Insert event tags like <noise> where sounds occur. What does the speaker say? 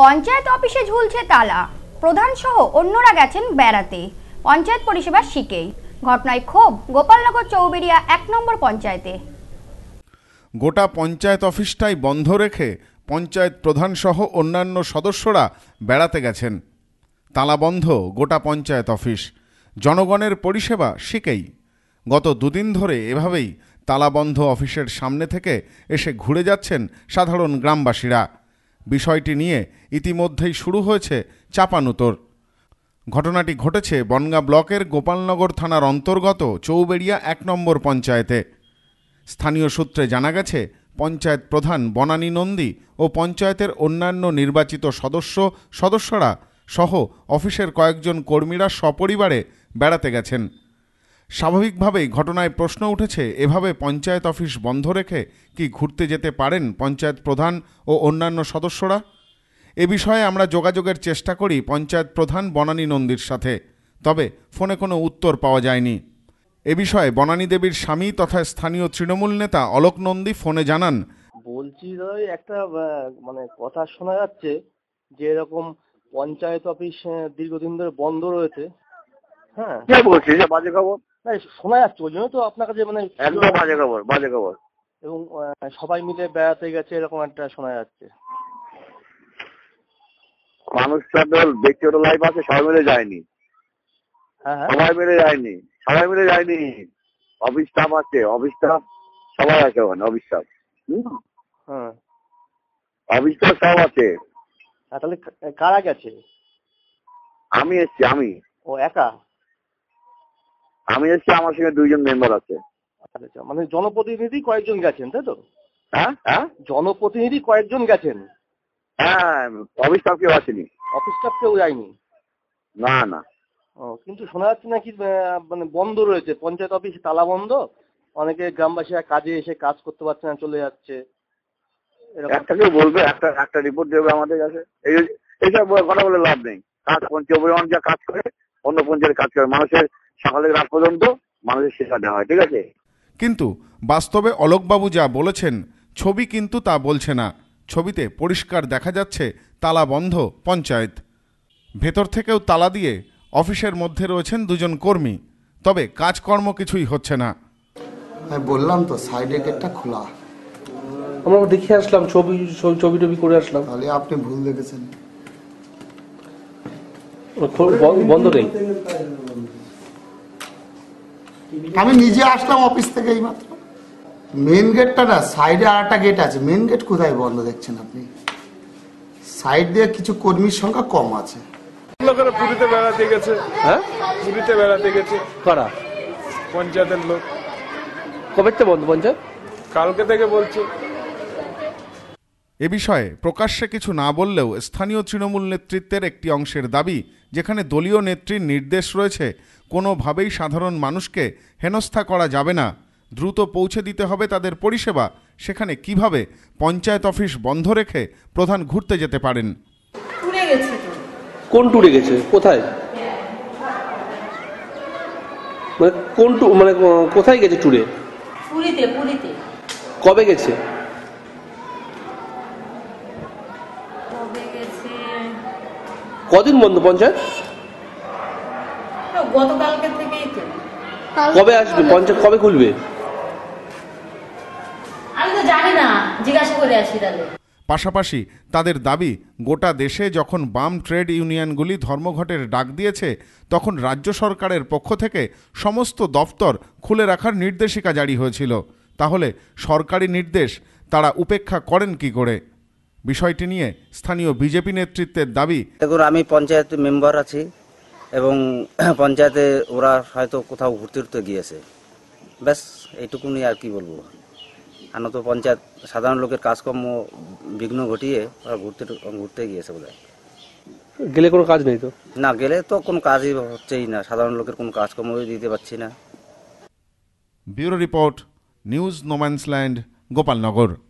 পঞ্চায়েত অফিসে ঝুলছে তালা প্রধান সহ অন্যরা গেছেন বেড়াতে পঞ্চায়েত পরিষেবা শিখেই ঘটনায় ক্ষোভ গোপালনগর চৌবেরিয়া এক নম্বর পঞ্চায়েতে গোটা পঞ্চায়েত অফিসটাই বন্ধ রেখে পঞ্চায়েত প্রধান সহ অন্যান্য সদস্যরা বেড়াতে গেছেন তালাবন্ধ গোটা পঞ্চায়েত অফিস জনগণের পরিষেবা শিখেই গত দুদিন ধরে এভাবেই তালাবন্ধ অফিসের সামনে থেকে এসে ঘুরে যাচ্ছেন সাধারণ গ্রামবাসীরা বিষয়টি নিয়ে ইতিমধ্যেই শুরু হয়েছে চাপানুতোর ঘটনাটি ঘটেছে বনগা ব্লকের গোপালনগর থানার অন্তর্গত চৌবেড়িয়া এক নম্বর পঞ্চায়েতে স্থানীয় সূত্রে জানা গেছে পঞ্চায়েত প্রধান বনানী নন্দী ও পঞ্চায়েতের অন্যান্য নির্বাচিত সদস্য সদস্যরা সহ অফিসের কয়েকজন কর্মীরা সপরিবারে বেড়াতে গেছেন স্বাভাবিকভাবেই ঘটনায় প্রশ্ন উঠেছে এভাবে পঞ্চায়েত অফিস বন্ধ রেখে কি ঘুরতে যেতে পারেন পঞ্চায়েত প্রধান ও অন্যান্য সদস্যরা এ বিষয়ে আমরা যোগাযোগের চেষ্টা করি পঞ্চায়েত প্রধান বনানী নন্দীর সাথে তবে ফোনে কোনো উত্তর পাওয়া যায়নি এ বিষয়ে বনানী দেবীর স্বামী তথা স্থানীয় তৃণমূল নেতা অলোক নন্দী ফোনে জানান বলছি একটা মানে কথা শোনা যাচ্ছে যে এরকম পঞ্চায়েত অফিস দীর্ঘদিন ধরে বন্ধ রয়েছে হ্যাঁ বলছি বাজে খবর না শোনা যাচ্ছে ওই জন্য তো আপনার কাছে মানে একদম বাজে খবর বাজে খবর এবং সবাই মিলে বেড়াতে গেছে এরকম একটা শোনা যাচ্ছে মানুষ তো ব্যক্তিগত লাইফ আছে সবাই মিলে যায়নি হ্যাঁ, হ্যাঁ। সবাই মিলে যায়নি সবাই মিলে যায়নি অফিস স্টাফ আছে অফিস স্টাফ সবাই আছে ওখানে অফিস স্টাফ হ্যাঁ। অফিস স্টাফ সব আছে তাহলে কারা গেছে আমি এসছি আমি ও একা আমি এসছি আমার সঙ্গে দুইজন মেম্বার আছে আচ্ছা, মানে জনপ্রতিনিধি কয়েকজন গেছেন তাই তো হ্যাঁ হ্যাঁ জনপ্রতিনিধি কয়েকজন গেছেন হ্যাঁ অফিস স্টাফ কেউ আসেনি অফিস স্টাফ কেউ যায়নি না না ও কিন্তু শোনা যাচ্ছে নাকি মানে বন্ধ রয়েছে পঞ্চায়েত অফিস তালা বন্ধ অনেকে গ্রামবাসীরা কাজে এসে কাজ করতে পারছে না চলে যাচ্ছে একটা কেউ বলবে একটা একটা রিপোর্ট দেবে আমাদের কাছে এই এইসব কথা বলে লাভ নেই কাজ পঞ্চায়েত যা কাজ করে অন্য পঞ্চায়েত কাজ করে মানুষের সকালের রাত পর্যন্ত মানুষের সেবা দেওয়া হয় ঠিক আছে কিন্তু বাস্তবে অলোকবাবু যা বলেছেন ছবি কিন্তু তা বলছে না ছবিতে পরিষ্কার দেখা যাচ্ছে তালা বন্ধ পঞ্চায়েত ভেতর থেকেও তালা দিয়ে অফিসের মধ্যে রয়েছেন দুজন কর্মী তবে কাজকর্ম কিছুই হচ্ছে না হ্যাঁ, বললাম তো সাইডে গেটটা খোলা আমরা দেখে আসলাম ছবি ছবি টবি করে আসলাম তাহলে আপনি ভুল দেখেছেন বন্ধ নেই আমি নিজে আসলাম অফিস থেকে এই মাত্র মেন গেটটা না সাইডে আর একটা গেট আছে মেন গেট কোথায় বন্ধ দেখছেন আপনি সাইড দিয়ে কিছু কর্মীর সংখ্যা কম আছে লোকেরা পুরীতে বেড়াতে গেছে হ্যাঁ পুরীতে বেড়াতে গেছে কারা পঞ্চায়েতের লোক কবে থেকে বন্ধ পঞ্চায়েত কালকে থেকে বলছি এ বিষয়ে প্রকাশ্যে কিছু না বললেও স্থানীয় তৃণমূল নেতৃত্বের একটি অংশের দাবি যেখানে দলীয় নেত্রীর নির্দেশ রয়েছে কোনোভাবেই সাধারণ মানুষকে হেনস্থা করা যাবে না দ্রুত পৌঁছে দিতে হবে তাদের পরিষেবা সেখানে কিভাবে পঞ্চায়েত অফিস বন্ধ রেখে প্রধান ঘুরতে যেতে পারেন কোন টুরে গেছে কোথায় মানে কোন মানে কোথায় গেছে টুরে পুরীতে পুরীতে কবে গেছে কদিন বন্ধ পঞ্চায়েত কবে আসবে পঞ্চায়েত কবে খুলবে পাশাপাশি তাদের দাবি গোটা দেশে যখন বাম ট্রেড ইউনিয়নগুলি ধর্মঘটের ডাক দিয়েছে তখন রাজ্য সরকারের পক্ষ থেকে সমস্ত দফতর খুলে রাখার নির্দেশিকা জারি হয়েছিল তাহলে সরকারি নির্দেশ তারা উপেক্ষা করেন কি করে বিষয়টি নিয়ে স্থানীয় বিজেপি নেতৃত্বের দাবি দেখুন আমি পঞ্চায়েত মেম্বার আছি এবং <clears throat> পঞ্চায়েতে ওরা হয়তো কোথাও ঘুরতে ঘুরতে গিয়েছে ব্যাস এইটুকুনি আর কি বলবো আনত পঞ্চায়েত সাধারণ লোকের কাজকর্ম বিঘ্ন ঘটিয়ে ওরা ঘুরতে ঘুরতে গিয়েছে বোধ গেলে কোনো কাজ নেই তো না গেলে তো কোনো কাজই হচ্ছেই না সাধারণ লোকের কোনো কাজকর্মই দিতে পারছি না bureau report news no man's land Gopalnagar